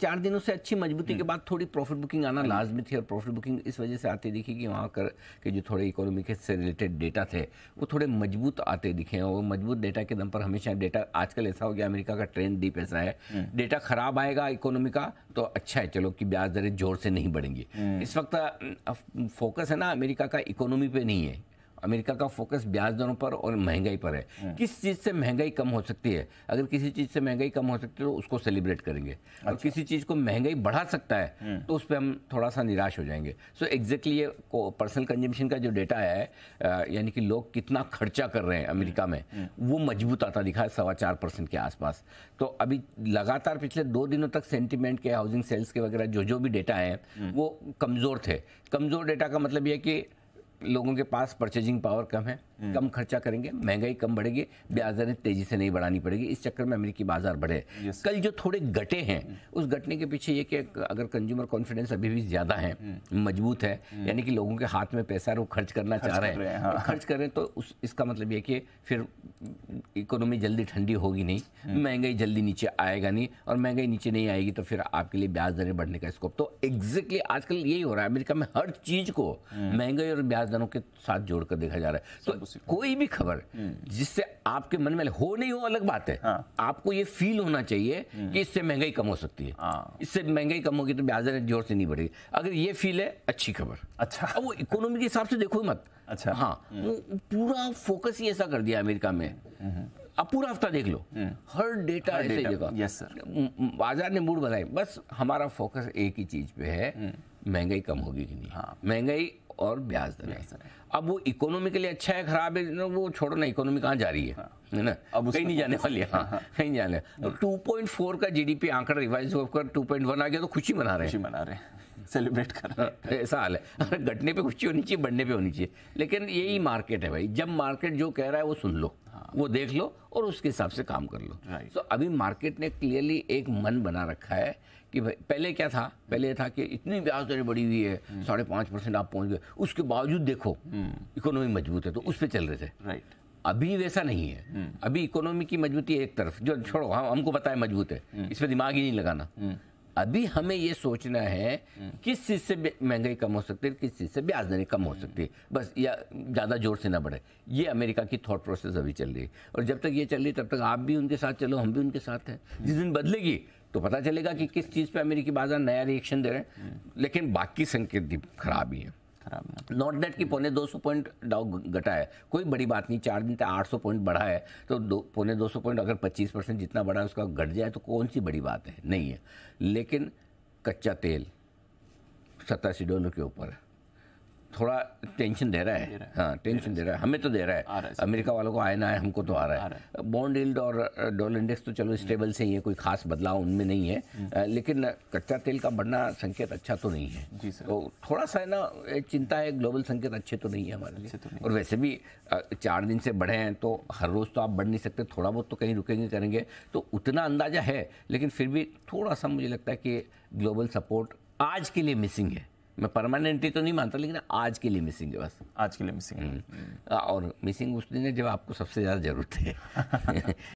चार दिनों से अच्छी मजबूती के हम्म। बाद थोड़ी प्रॉफिट बुकिंग आना लाजमी हम्म। थी और प्रॉफिट बुकिंग इस वजह से आती दिखी कि वहाँ कर के जो थोड़े इकोनॉमी से रिलेटेड डेटा थे वो थोड़े मजबूत आते दिखे और मजबूत डेटा के दम पर हमेशा डेटा आजकल ऐसा हो गया अमेरिका का ट्रेंड डीप ऐसा है डेटा हम्म। खराब आएगा इकोनॉमी का तो अच्छा है चलो कि ब्याज दरें जोर से नहीं बढ़ेंगी इस वक्त फोकस है ना अमेरिका का इकोनॉमी पे नहीं है अमेरिका का फोकस ब्याज दरों पर और महंगाई पर है हम्म। किस चीज़ से महंगाई कम हो सकती है अगर किसी चीज़ से महंगाई कम हो सकती है तो उसको सेलिब्रेट करेंगे अच्छा। और किसी चीज़ को महंगाई बढ़ा सकता है हम्म। तो उस पर हम थोड़ा सा निराश हो जाएंगे सो so एग्जैक्टली ये पर्सनल कंजम्पशन का जो डेटा है यानी कि लोग कितना खर्चा कर रहे हैं अमेरिका में हम्म, वो मजबूत आता दिखा है सवा चार परसेंट के आसपास तो अभी लगातार पिछले दो दिनों तक सेंटिमेंट के हाउसिंग सेल्स के वगैरह जो जो भी डेटा है वो कमज़ोर थे कमज़ोर डेटा का मतलब यह कि लोगों के पास परचेजिंग पावर कम है हम्म। कम खर्चा करेंगे महंगाई कम बढ़ेगी ब्याज दरें तेजी से नहीं बढ़ानी पड़ेगी इस चक्कर में अमेरिकी बाजार बढ़े कल जो थोड़े घटे हैं हम्म। उस घटने के पीछे ये कि अगर कंज्यूमर कॉन्फिडेंस अभी भी ज़्यादा है हम्म। मजबूत है यानी कि लोगों के हाथ में पैसा है वो खर्च करना चाह रहे हैं हाँ। तो खर्च करें तो इसका मतलब ये कि फिर इकोनॉमी जल्दी ठंडी होगी नहीं महंगाई जल्दी नीचे आएगा नहीं और महंगाई नीचे नहीं आएगी तो फिर आपके लिए ब्याज दरें बढ़ने का स्कोप तो एग्जैक्टली आजकल यही हो रहा है अमेरिका में हर चीज़ को महंगाई और ब्याज दरों के साथ जोड़कर देखा जा रहा है तो सी कोई भी खबर हम्म। जिससे आपके मन में हो नहीं हो अलग बात है हाँ। आपको ये फील होना चाहिए हम्म। कि इससे महंगाई कम हो सकती है हाँ। इससे महंगाई कम होगी तो ब्याज दर जोर से नहीं बढ़ेगी अगर ये फील है अच्छी खबर अच्छा वो इकोनॉमी के हिसाब से देखो मत अच्छा हाँ हम्म। वो पूरा फोकस ही ऐसा कर दिया अमेरिका में अब पूरा हफ्ता देख लो हर डेटा ऐसे यस सर बाजार ने मूड बनाए बस हमारा फोकस एक ही चीज पे है महंगाई कम होगी कि नहीं हाँ महंगाई और ब्याज दर अब वो इकोनॉमिकली अच्छा है खराब है ना वो छोड़ो ना इकोनॉमी कहाँ जा रही है हाँ। है ना अब कहीं नहीं जाने वाली हाँ, हाँ। कहीं जाने हाँ। तो टू पॉइंट फोर का जीडीपी आंकड़ा रिवाइज होकर टू पॉइंट वन आ गया तो खुशी मना रहे हैं खुशी मना रहे हैं सेलिब्रेट कर रहे ऐसा हाल है घटने पे खुशी होनी चाहिए बढ़ने पे होनी चाहिए लेकिन यही मार्केट है भाई जब मार्केट जो कह रहा है वो सुन लो हाँ। वो देख लो और उसके हिसाब से काम कर लो तो अभी मार्केट ने क्लियरली एक मन बना रखा है कि भाई पहले क्या था पहले था कि इतनी ब्याज दरें बढ़ी हुई है hmm. साढ़े पाँच परसेंट आप पहुंच गए उसके बावजूद देखो hmm. इकोनॉमी मजबूत है तो उस पर चल रहे थे राइट अभी वैसा नहीं है hmm. अभी इकोनॉमी की मजबूती एक तरफ जो छोड़ो हम हमको पता है मजबूत है इसमें दिमाग ही नहीं लगाना अभी हमें ये सोचना है हम्म। किस चीज़ से महंगाई कम हो सकती है किस चीज़ से ब्याज दरें कम हो सकती है हम्म। बस या ज़्यादा जोर से ना बढ़े ये अमेरिका की थॉट प्रोसेस अभी चल रही है और जब तक ये चल रही है तब तक आप भी उनके साथ चलो हम भी उनके साथ हैं हम्म। जिस दिन बदलेगी तो पता चलेगा कि किस चीज़ पे अमेरिकी बाजार नया रिएक्शन दे रहे हैं लेकिन बाकी संकेत भी खराब ही है नॉट डेट की पौने 200 पॉइंट डाउ घटा है कोई बड़ी बात नहीं चार दिन तक 800 पॉइंट बढ़ा है तो दो पौने 200 पॉइंट अगर 25 परसेंट जितना बढ़ा है उसका घट जाए तो कौन सी बड़ी बात है नहीं है लेकिन कच्चा तेल सत्ता डॉलर के ऊपर है थोड़ा टेंशन दे रहा है हाँ टेंशन दे रहा है हमें तो दे रहा है अमेरिका वालों को आए ना आए हमको तो आ रहा है बॉन्ड इल्ड और डॉलर इंडेक्स तो चलो स्टेबल से ही है कोई खास बदलाव उनमें नहीं है हम्म। लेकिन कच्चा तेल का बढ़ना संकेत अच्छा तो नहीं है तो थोड़ा सा है ना चिंता है ग्लोबल संकेत अच्छे तो नहीं है हमारे लिए तो और वैसे भी चार दिन से बढ़े हैं तो हर रोज़ तो आप बढ़ नहीं सकते थोड़ा बहुत तो कहीं रुकेंगे करेंगे तो उतना अंदाजा है लेकिन फिर भी थोड़ा सा मुझे लगता है कि ग्लोबल सपोर्ट आज के लिए मिसिंग है मैं परमानेंटली तो नहीं मानता लेकिन आज के लिए मिसिंग है बस आज के लिए मिसिंग है हम्म। और मिसिंग उस दिन है जब आपको सबसे ज़्यादा ज़रूरत है